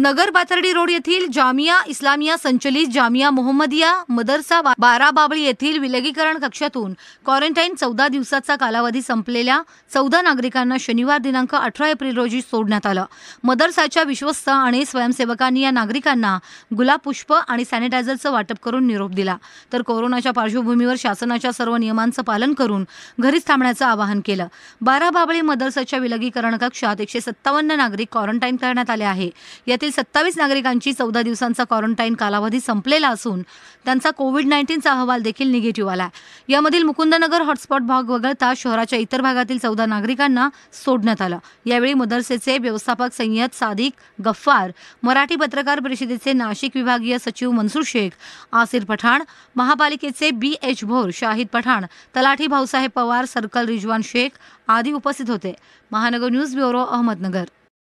नगर बाथर्डी road येथील जामिया इस्लामिया संचलित जामिया मोहम्मदिया मदरसा बाराबाबळी येथील विलगीकरण कक्षातून क्वारंटाईन चौदा दिवसाचा कालावधी संपलेल्या चौदा नागरिकांना शनिवार दिनांक अठरा एप्रिल रोजी सोडण्यात आलं मदरसाच्या विश्वस्त आणि स्वयंसेवकांनी या नागरिकांना गुलाब पुष्प आणि सॅनिटायझरचं वाटप करून निरोप दिला तर कोरोनाच्या पार्श्वभूमीवर शासनाच्या सर्व नियमांचं पालन करून घरीच थांबण्याचं आवाहन केलं बाराबाबळी मदरसाच्या विलगीकरण कक्षात एकशे सत्तावन्न नागरिक क्वारंटाईन करण्यात आले आहे यातील देशातील सत्तावीस नागरिकांची चौदा दिवसांचा क्वारंटाईन कालावधी संपलेला असून त्यांचा कोविड नाईन्टीनचा अहवाल देखील निगेटिव्ह आला यामधील मुकुंदनगर हॉटस्पॉट भाग वगळता शहराच्या इतर भागातील चौदा नागरिकांना सोडण्यात आलं यावेळी मदरसेचे व्यवस्थापक सय्यद सादिक गफ्फार मराठी पत्रकार परिषदेचे नाशिक विभागीय सचिव मनसूर शेख आसिर पठाण महापालिकेचे बी एच भोर शाहिद पठाण तलाठी भाऊसाहेब पवार सर्कल रिजवान शेख आदी उपस्थित होते महानगर न्यूज ब्युरो अहमदनगर